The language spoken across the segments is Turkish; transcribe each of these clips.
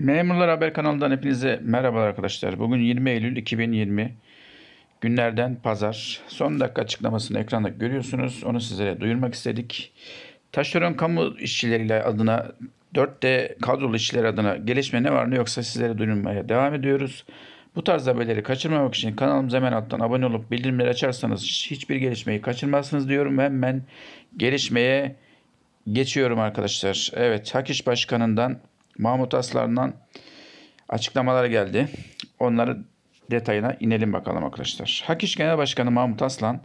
Memurlar Haber kanalından hepinize merhabalar arkadaşlar. Bugün 20 Eylül 2020 günlerden pazar. Son dakika açıklamasını ekranda görüyorsunuz. Onu sizlere duyurmak istedik. Taşeron kamu işçileriyle adına 4D kadrolu işçiler adına gelişme ne var ne yoksa sizlere duyurmaya devam ediyoruz. Bu tarz haberleri kaçırmamak için kanalımıza hemen alttan abone olup bildirimleri açarsanız hiçbir gelişmeyi kaçırmazsınız diyorum. Hemen gelişmeye geçiyorum arkadaşlar. Evet, Hak Başkanı'ndan Mahmut Aslan'dan açıklamalar geldi. Onları detayına inelim bakalım arkadaşlar. Hakiş Genel Başkanı Mahmut Aslan,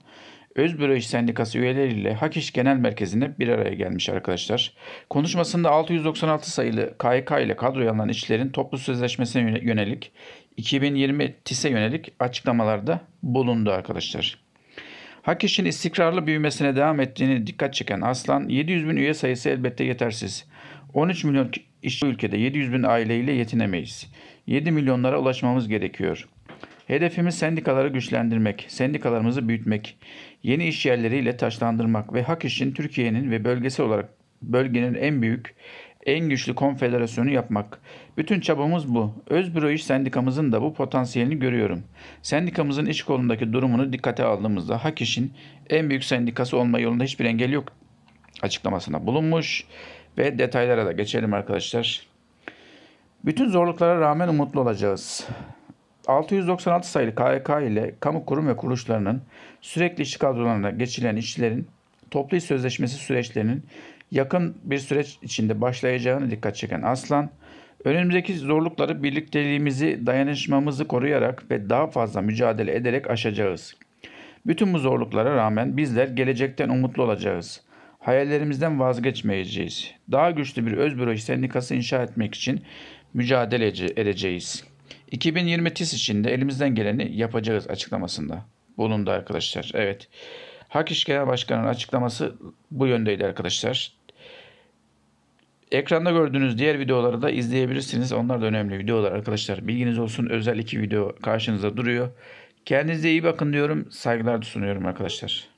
Özbüro İş Sendikası üyeleriyle Hakiş Genel Merkezi'nde bir araya gelmiş arkadaşlar. Konuşmasında 696 sayılı KYK ile kadroya alınan işçilerin toplu sözleşmesine yönelik 2020 TİS'e yönelik açıklamalarda bulundu arkadaşlar. Hak işin istikrarlı büyümesine devam ettiğini dikkat çeken Aslan, 700 bin üye sayısı elbette yetersiz. 13 milyon İşçi ülkede 700 bin aileyle yetinemeyiz. 7 milyonlara ulaşmamız gerekiyor. Hedefimiz sendikaları güçlendirmek, sendikalarımızı büyütmek, yeni iş yerleriyle taşlandırmak ve hak için Türkiye'nin ve bölgesi olarak bölgenin en büyük, en güçlü konfederasyonu yapmak. Bütün çabamız bu. Özbüro İş Sendikamızın da bu potansiyelini görüyorum. Sendikamızın iş kolundaki durumunu dikkate aldığımızda Hak İş'in en büyük sendikası olma yolunda hiçbir engel yok Açıklamasında bulunmuş. Ve detaylara da geçelim arkadaşlar. Bütün zorluklara rağmen umutlu olacağız. 696 sayılı KYK ile kamu kurum ve kuruluşlarının sürekli işçi kadrolarına geçilen işçilerin toplu iş sözleşmesi süreçlerinin yakın bir süreç içinde başlayacağını dikkat çeken Aslan, önümüzdeki zorlukları birlikteliğimizi, dayanışmamızı koruyarak ve daha fazla mücadele ederek aşacağız. Bütün bu zorluklara rağmen bizler gelecekten umutlu olacağız hayallerimizden vazgeçmeyeceğiz. Daha güçlü bir özbüroj sendikası inşa etmek için mücadele edeceğiz. 2020 TİS için de elimizden geleni yapacağız açıklamasında bulundu arkadaşlar. Evet. Hak İş Genel Başkanı'nın açıklaması bu yöndeydi arkadaşlar. Ekranda gördüğünüz diğer videoları da izleyebilirsiniz. Onlar da önemli videolar arkadaşlar. Bilginiz olsun özel iki video karşınızda duruyor. Kendinize iyi bakın diyorum. Saygılar sunuyorum arkadaşlar.